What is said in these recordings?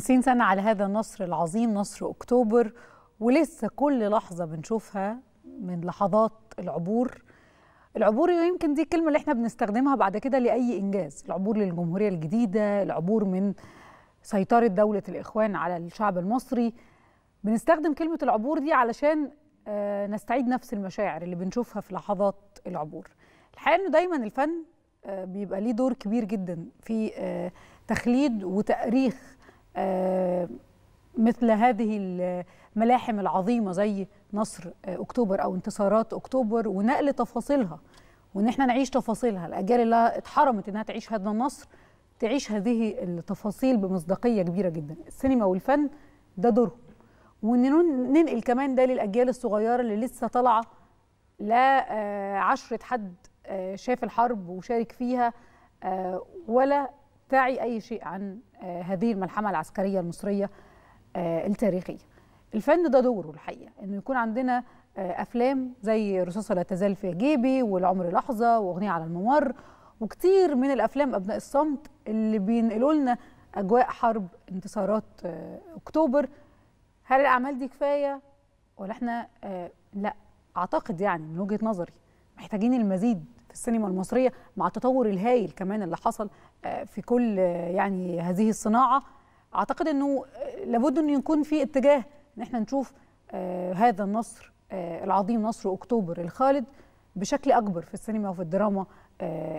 50 سنة على هذا النصر العظيم نصر أكتوبر ولسه كل لحظة بنشوفها من لحظات العبور العبور يمكن دي الكلمة اللي احنا بنستخدمها بعد كده لأي إنجاز العبور للجمهورية الجديدة العبور من سيطرة دولة الإخوان على الشعب المصري بنستخدم كلمة العبور دي علشان آه، نستعيد نفس المشاعر اللي بنشوفها في لحظات العبور الحقيقة أنه دايما الفن آه، بيبقى ليه دور كبير جدا في آه، تخليد وتأريخ آه، مثل هذه الملاحم العظيمه زي نصر آه، اكتوبر او انتصارات اكتوبر ونقل تفاصيلها وان احنا نعيش تفاصيلها الاجيال اللي اتحرمت انها تعيش هذا النصر تعيش هذه التفاصيل بمصداقيه كبيره جدا السينما والفن ده دوره وننقل كمان ده للاجيال الصغيره اللي لسه طالعه لا آه، عشره حد شاف الحرب وشارك فيها ولا تعي أي شيء عن آه، هذه الملحمة العسكرية المصرية آه، التاريخية الفن ده دوره الحقيقة إنه يكون عندنا آه، أفلام زي رصاصة لا تزال في جيبي والعمر لحظة وأغنية على الممر وكتير من الأفلام أبناء الصمت اللي بينقلوا لنا أجواء حرب انتصارات أكتوبر هل الأعمال دي كفاية ولا إحنا لا أعتقد يعني من وجهة نظري محتاجين المزيد في السينما المصريه مع التطور الهائل كمان اللي حصل آه، في كل آه، يعني هذه الصناعه اعتقد انه آه، لابد ان يكون في اتجاه ان احنا نشوف هذا النصر العظيم نصر اكتوبر الخالد بشكل اكبر في السينما وفي الدراما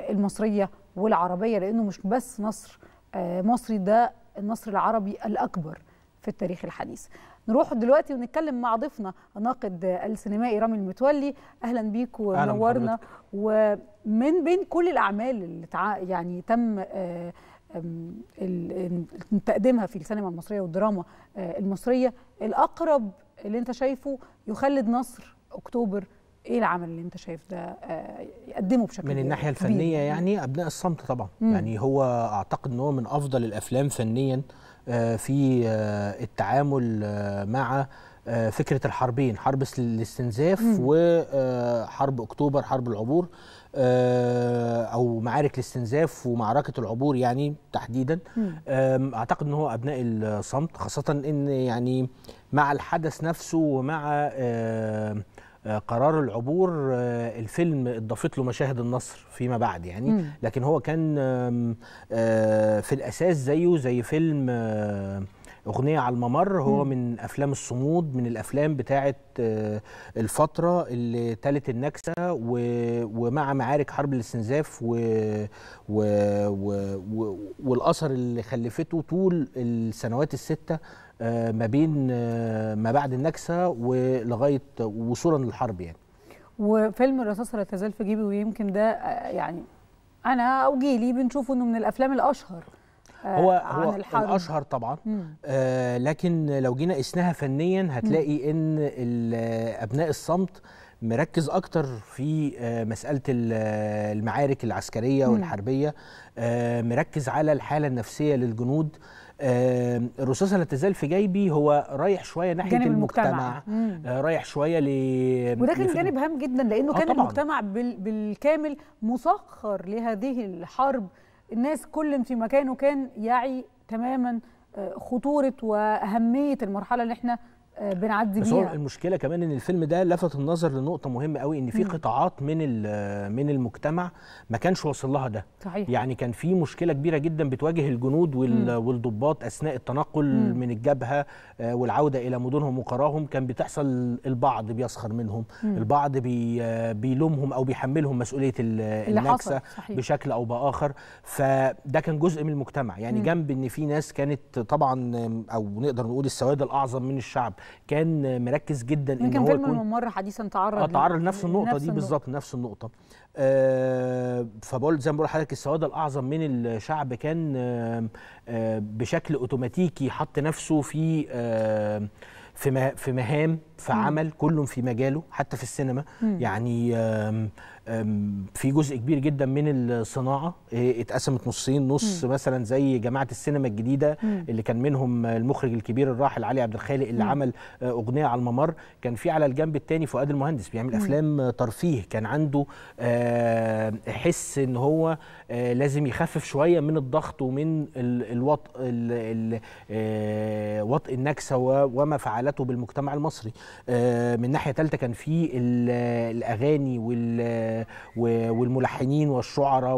المصريه والعربيه لانه مش بس نصر مصري ده النصر العربي الاكبر في التاريخ الحديث نروح دلوقتي ونتكلم مع ضيفنا الناقد السينمائي رامي المتولي اهلا بيك ونورنا ومن بين كل الاعمال اللي يعني تم آه، تقديمها في السينما المصريه والدراما آه، المصريه الاقرب اللي انت شايفه يخلد نصر اكتوبر ايه العمل اللي انت شايف ده آه، يقدمه بشكل من الناحيه كبير. الفنيه يعني ابناء الصمت طبعا مم. يعني هو اعتقد ان هو من افضل الافلام فنيا آه، في آه، التعامل آه، مع فكره الحربين حرب الاستنزاف وحرب اكتوبر حرب العبور او معارك الاستنزاف ومعركه العبور يعني تحديدا اعتقد ان هو ابناء الصمت خاصه ان يعني مع الحدث نفسه ومع آه، قرار العبور آه، الفيلم اضافت له مشاهد النصر فيما بعد يعني لكن هو كان آه، في الاساس زيه زي فيلم أغنية على الممر هو من أفلام الصمود من الأفلام بتاعة الفترة اللي تالت النكسة ومع معارك حرب الاستنزاف و... و... و... والأثر اللي خلفته طول السنوات الستة آه، ما بين آه، ما بعد النكسه ولغايه وصولا للحرب يعني وفيلم الرصاصه لا تزال في جيبي ويمكن ده آه، يعني انا او جيلي بنشوفه انه من الافلام الاشهر هو عن هو الحرب. الاشهر طبعا آه لكن لو جينا قسناها فنيا هتلاقي مم. ان ابناء الصمت مركز اكتر في مساله المعارك العسكريه والحربيه مركز على الحاله النفسيه للجنود الرصاصه لا تزال في جيبي هو رايح شويه ناحيه جانب المجتمع, المجتمع. آه، رايح شويه ل وده كان جانب هام جدا لانه آه، كان طبعًا. المجتمع بالكامل مسخر لهذه الحرب الناس كل في مكانه كان يعي تماما آه، خطوره واهميه المرحله اللي احنا آه، بنعدي بس بيها المشكله كمان ان الفيلم ده لفت النظر لنقطه مهمه قوي ان في قطاعات من من المجتمع ما كانش واصل لها ده صحيح. يعني كان في مشكله كبيره جدا بتواجه الجنود والضباط اثناء التنقل مم. من الجبهه آه، والعوده الى مدنهم وقراهم كان بتحصل البعض بيسخر منهم مم. البعض بي آه، بيلومهم او بيحملهم مسؤوليه النكسه بشكل او باخر فده كان جزء من المجتمع يعني مم. جنب ان في ناس كانت طبعا او نقدر نقول السواد الاعظم من الشعب كان مركز جدا ان هو يكون من مره حديثا تعرض آه، تعرض لنفس النقطه دي بالظبط نفس النقطه آه فبقول زي ما بقول لحضرتك السواد الاعظم من الشعب كان آه آه بشكل اوتوماتيكي حط نفسه في آه في مهام في عمل كلهم في مجاله حتى في السينما مم. يعني آه في جزء كبير جدا من الصناعه إيه، اتقسمت نصين نص م. مثلا زي جماعه السينما الجديده م. اللي كان منهم المخرج الكبير الراحل علي عبد الخالق اللي م. عمل آه، اغنيه على الممر كان في على الجنب الثاني فؤاد المهندس بيعمل افلام ترفيه كان عنده آه، حس ان هو آه، لازم يخفف شويه من الضغط ومن الوطء وطء النكسه وما فعلته بالمجتمع المصري من ناحيه ثالثه كان في الاغاني وال والملحنين والشعراء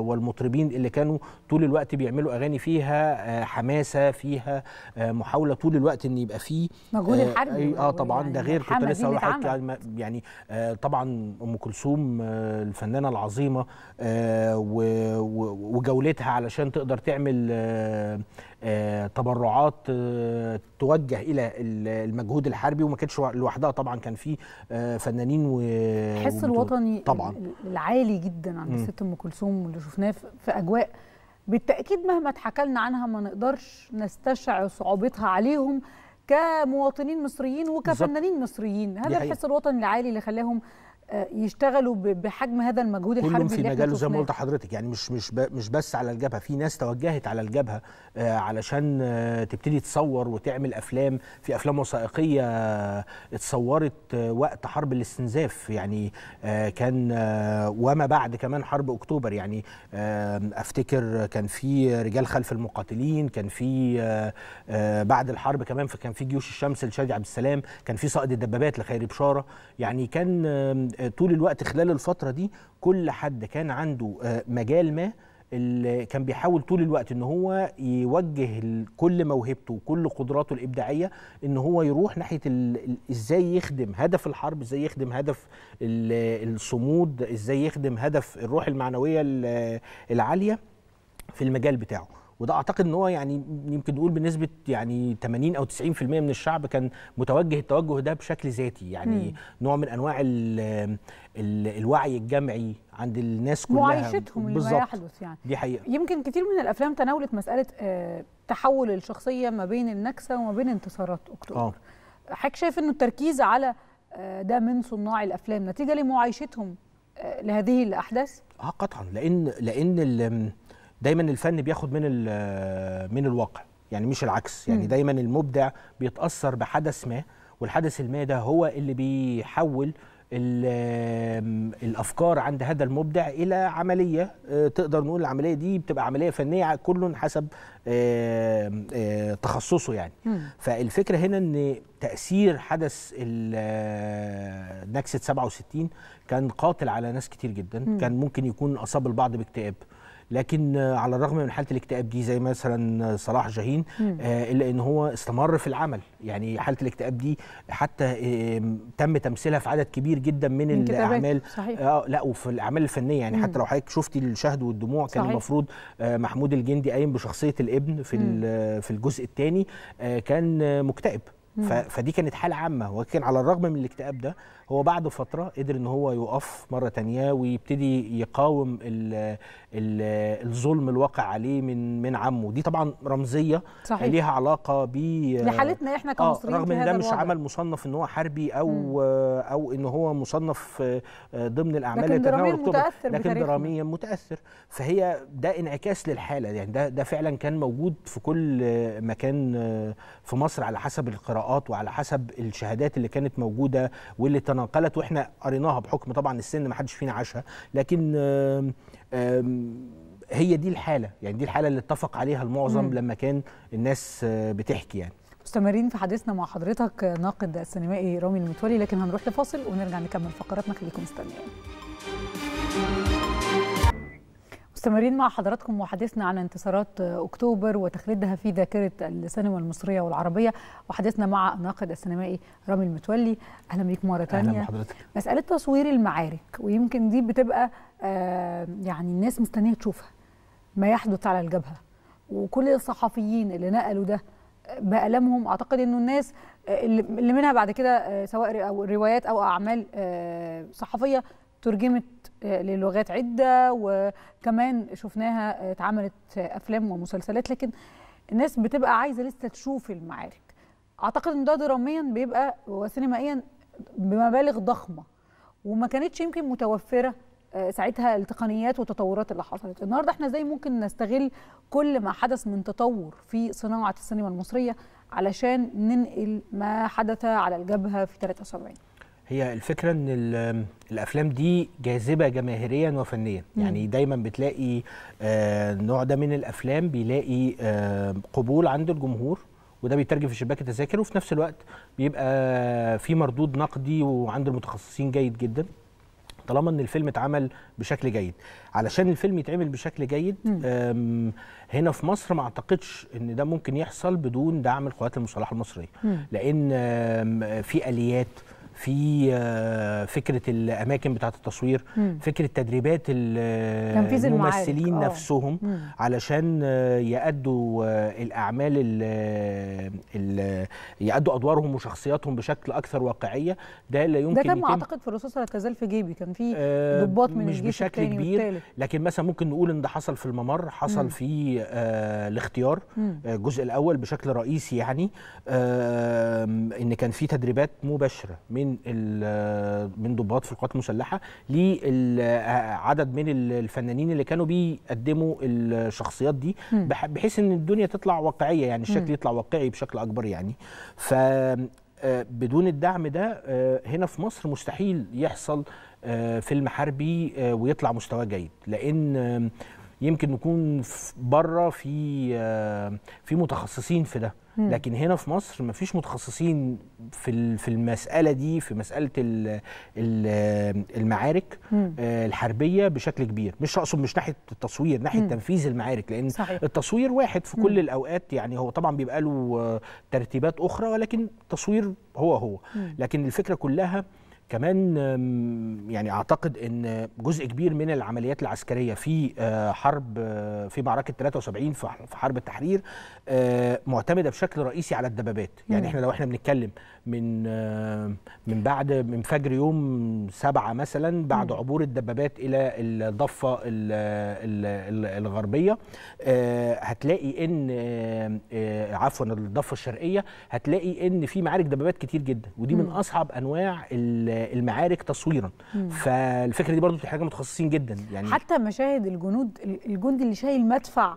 والمطربين اللي كانوا طول الوقت بيعملوا اغاني فيها آه، حماسه فيها آه، محاوله طول الوقت ان يبقى فيه مجهود الحرب اه, آه، طبعا ده يعني غير كنت لسه هقول يعني, يعني، طبعا ام كلثوم الفنانه العظيمه وجولتها علشان تقدر تعمل آه، تبرعات آه، توجه الى المجهود الحربي وما كانتش لوحدها طبعا كان في آه، فنانين و الحس الوطني طبعا العالي جدا عند الست ام كلثوم اللي شفناه في اجواء بالتاكيد مهما اتحكى لنا عنها ما نقدرش نستشعر صعوبتها عليهم كمواطنين مصريين وكفنانين مصريين هذا الحس الوطني العالي اللي خلاهم آه، يشتغلوا بحجم هذا المجهود الحربي كلهم في مجاله زي ما قلت حضرتك يعني مش مش مش بس على الجبهه في ناس توجهت على الجبهه آه، علشان آه، تبتدي تصور وتعمل افلام في افلام وثائقيه اتصورت وقت حرب الاستنزاف يعني كان وما بعد كمان حرب اكتوبر يعني افتكر كان في رجال خلف المقاتلين كان في بعد الحرب كمان فكان في جيوش الشمس لشادي عبد السلام كان في صائد الدبابات لخيري بشاره يعني كان آه، طول الوقت خلال الفتره دي كل حد كان عنده آه، مجال ما اللي كان بيحاول طول الوقت ان هو يوجه كل موهبته وكل قدراته الابداعيه ان هو يروح ناحيه ازاي يخدم هدف الحرب ازاي يخدم هدف الصمود ازاي يخدم هدف الروح المعنويه العاليه في المجال بتاعه وده اعتقد ان هو يعني يمكن نقول بنسبه يعني 80 او 90% من الشعب كان متوجه التوجه ده بشكل ذاتي يعني مم. نوع من انواع الـ الـ الوعي الجمعي عند الناس كلها معايشتهم اللي يحدث يعني دي حقيقه يمكن كتير من الافلام تناولت مساله آه، تحول الشخصيه ما بين النكسه وما بين انتصارات اكتوبر آه. حضرتك شايف انه التركيز على آه، ده من صناع الافلام نتيجه لمعايشتهم آه، لهذه الاحداث اه قطعا لان لان دايما الفن بياخد من آه، من الواقع يعني مش العكس يعني دايما المبدع بيتاثر بحدث ما والحدث الما ده هو اللي بيحول الافكار عند هذا المبدع الى عمليه آه، تقدر نقول العمليه دي بتبقى عمليه فنيه كل حسب تخصصه يعني فالفكره هنا ان تاثير حدث آه، نكسه 67 كان قاتل على ناس كتير جدا كان ممكن يكون اصاب البعض باكتئاب لكن على الرغم من حاله الاكتئاب دي زي مثلا صلاح جاهين آه، الا ان هو استمر في العمل يعني حاله الاكتئاب دي حتى آه، تم تمثيلها في عدد كبير جدا من, من الاعمال صحيح. آه، لا وفي الاعمال الفنيه يعني حتى لو حضرتك شفتي الشهد والدموع صحيح. كان المفروض محمود الجندي قايم بشخصيه الابن في في الجزء الثاني كان مكتئب فدي كانت حاله عامه ولكن على الرغم من الاكتئاب ده هو بعد فتره قدر ان هو يقف مره تانية ويبتدي يقاوم الـ الـ الظلم الواقع عليه من من عمه دي طبعا رمزيه صحيح. ليها علاقه ب لحالتنا احنا آه، كمصريين آه رغم ان ده مش عمل مصنف ان هو حربي او مم. او ان هو مصنف آه، ضمن الاعمال لكن دراميا متاثر لكن دراميا متاثر فهي ده انعكاس للحاله يعني ده ده فعلا كان موجود في كل مكان آه، في مصر على حسب القراءات الاجراءات وعلى حسب الشهادات اللي كانت موجوده واللي تناقلت واحنا قريناها بحكم طبعا السن ما حدش فينا عاشها لكن هي دي الحاله يعني دي الحاله اللي اتفق عليها المعظم لما كان الناس آه، بتحكي يعني مستمرين في حديثنا مع حضرتك ناقد السينمائي رامي المتولي لكن هنروح لفاصل ونرجع نكمل فقراتنا خليكم مستنيين مستمرين مع حضراتكم وحديثنا عن انتصارات اكتوبر وتخليدها في ذاكره السينما المصريه والعربيه وحديثنا مع الناقد السينمائي رامي المتولي اهلا بيك مره ثانيه اهلا بحضرتك مساله تصوير المعارك ويمكن دي بتبقى آه، يعني الناس مستنيه تشوفها ما يحدث على الجبهه وكل الصحفيين اللي نقلوا ده آه، بألمهم أعتقد أنه الناس آه، اللي منها بعد كده سواء روايات أو أعمال صحفية ترجمت للغات عده وكمان شفناها اتعملت افلام ومسلسلات لكن الناس بتبقى عايزه لسه تشوف المعارك اعتقد ان ده دراميا بيبقى وسينمائيا بمبالغ ضخمه وما كانتش يمكن متوفره آه، ساعتها التقنيات والتطورات اللي حصلت النهارده احنا زي ممكن نستغل كل ما حدث من تطور في صناعه السينما المصريه علشان ننقل ما حدث على الجبهه في 73 هي الفكره ان الافلام دي جاذبه جماهيريا وفنيا يعني دايما بتلاقي النوع آه، ده من الافلام بيلاقي آه، قبول عند الجمهور وده بيترجم في شباك التذاكر وفي نفس الوقت بيبقى في مردود نقدي وعند المتخصصين جيد جدا طالما ان الفيلم اتعمل بشكل جيد علشان الفيلم يتعمل بشكل جيد هنا في مصر ما اعتقدش ان ده ممكن يحصل بدون دعم القوات المسلحه المصريه لان في اليات في آه، فكره الاماكن بتاعه التصوير مم. فكره تدريبات الممثلين المعارك. اه. نفسهم مم. علشان يادوا الاعمال ال ال يادوا ادوارهم وشخصياتهم بشكل اكثر واقعيه ده لا يمكن ده كان اعتقد في الرصاصه لا تزال في جيبي كان في آه، ضباط من مش الجيش بشكل كبير والتالت. لكن مثلا ممكن نقول ان ده حصل في الممر حصل مم. في الاختيار الجزء الاول بشكل رئيسي يعني ان كان في تدريبات مباشره من آه، آه، من من ضباط في القوات المسلحه لعدد من الفنانين اللي كانوا بيقدموا الشخصيات دي بحيث ان الدنيا تطلع واقعيه يعني الشكل يطلع واقعي بشكل اكبر يعني ف آه، بدون الدعم ده هنا في مصر مستحيل يحصل فيلم حربي ويطلع مستواه جيد لان يمكن نكون بره في في متخصصين في ده لكن هنا في مصر ما فيش متخصصين في في المساله دي في مساله المعارك آه، الحربيه بشكل كبير مش اقصد مش ناحيه التصوير ناحيه تنفيذ المعارك لان صحيح. التصوير واحد في كل الاوقات يعني هو طبعا بيبقى له آه، ترتيبات اخرى ولكن تصوير هو هو لكن الفكره كلها كمان يعني اعتقد ان جزء كبير من العمليات العسكريه في آه، حرب آه، في معركه 73 في حرب التحرير آه، معتمده بشكل رئيسي على الدبابات يعني احنا لو احنا بنتكلم من من بعد من فجر يوم سبعة مثلا بعد عبور الدبابات الى الضفه الغربيه هتلاقي ان عفوا الضفه الشرقيه هتلاقي ان في معارك دبابات كتير جدا ودي من اصعب انواع ال المعارك تصويرا مم. فالفكره دي برضو بتحتاج متخصصين جدا يعني حتى مشاهد الجنود الجندي اللي شايل مدفع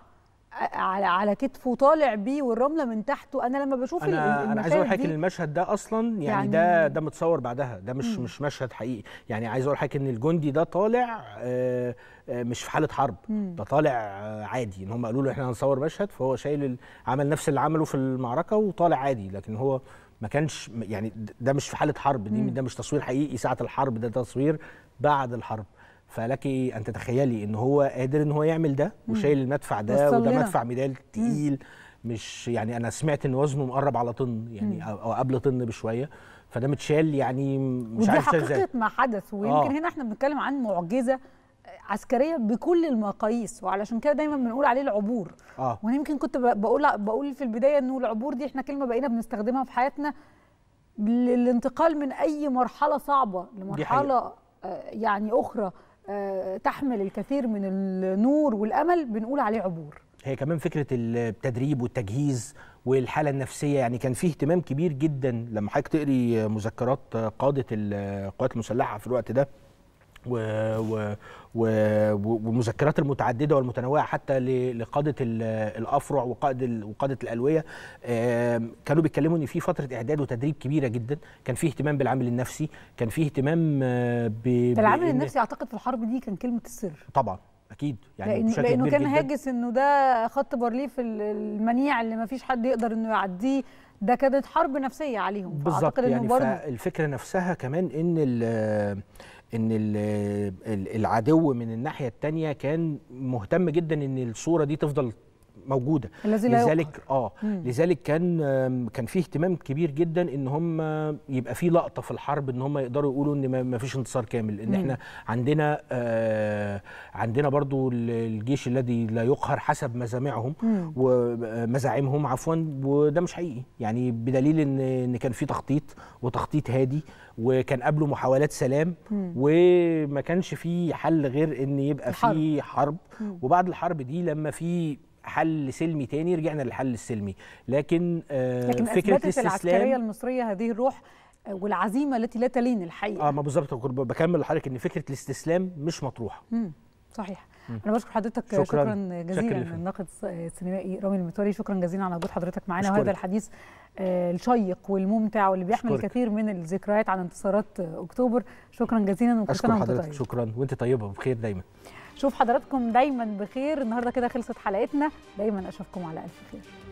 على على كتفه طالع بيه والرمله من تحته انا لما بشوف انا انا عايز اقول لحضرتك ان المشهد ده اصلا يعني, يعني ده ده متصور بعدها ده مش مم. مش مشهد حقيقي يعني عايز اقول لحضرتك ان الجندي ده طالع آه, آه، مش في حاله حرب مم. ده طالع آه، عادي ان هم قالوا له احنا هنصور مشهد فهو شايل عمل نفس اللي عمله في المعركه وطالع عادي لكن هو ما كانش يعني ده مش في حاله حرب دي ده مش تصوير حقيقي ساعه الحرب ده تصوير بعد الحرب فلك ان تتخيلي ان هو قادر ان هو يعمل ده وشايل المدفع ده وده مدفع ميدال تقيل مش يعني انا سمعت ان وزنه مقرب على طن يعني او قبل طن بشويه فده متشال يعني مش عارف ازاي ودي حقيقه ما حدث ويمكن آه. هنا احنا بنتكلم عن معجزه عسكريه بكل المقاييس وعلشان كده دايما بنقول عليه العبور آه. وانا يمكن كنت بقول بقول في البدايه انه العبور دي احنا كلمه بقينا بنستخدمها في حياتنا للانتقال من اي مرحله صعبه لمرحله آه، يعني اخرى آه، تحمل الكثير من النور والامل بنقول عليه عبور هي كمان فكره التدريب والتجهيز والحاله النفسيه يعني كان في اهتمام كبير جدا لما حضرتك تقري مذكرات قاده القوات المسلحه في الوقت ده و و ومذكرات المتعدده والمتنوعه حتى لقاده الافرع وقاده وقاده الالويه كانوا بيتكلموا ان في فتره اعداد وتدريب كبيره جدا كان في اهتمام بالعامل النفسي كان في اهتمام آه، ب العامل النفسي اعتقد في الحرب دي كان كلمه السر طبعا اكيد يعني لأن لانه كان هاجس انه ده خط بارليف المنيع اللي ما فيش حد يقدر انه يعديه ده كانت حرب نفسيه عليهم بالظبط يعني برضه الفكره نفسها كمان ان ان العدو من الناحيه الثانيه كان مهتم جدا ان الصوره دي تفضل موجوده لذلك اه مم. لذلك كان كان في اهتمام كبير جدا ان هم يبقى في لقطه في الحرب ان هم يقدروا يقولوا ان ما فيش انتصار كامل ان مم. احنا عندنا آه عندنا برضو الجيش الذي لا يقهر حسب مزامعهم ومزاعمهم آه، عفوا وده مش حقيقي يعني بدليل ان ان كان في تخطيط وتخطيط هادي وكان قبله محاولات سلام مم. وما كانش في حل غير ان يبقى في حرب, حرب. وبعد الحرب دي لما في حل سلمي تاني رجعنا للحل السلمي لكن آه، لكن فكره الاستسلام العسكريه المصريه هذه الروح آه، والعزيمه التي لا تلين الحقيقه اه ما بالظبط بكمل لحضرتك ان فكره الاستسلام مش مطروحه امم صحيح مم. انا بشكر حضرتك شكرا, شكرا جزيلا الناقد السينمائي رامي المتولي شكرا جزيلا على وجود حضرتك معنا وهذا الحديث آه، الشيق والممتع واللي بيحمل شكرك. الكثير من الذكريات عن انتصارات اكتوبر شكرا جزيلا وكل سنه وانت طيب شكرا وانت طيبه وبخير دايما شوف حضراتكم دايما بخير النهارده كده خلصت حلقتنا دايما اشوفكم على الف خير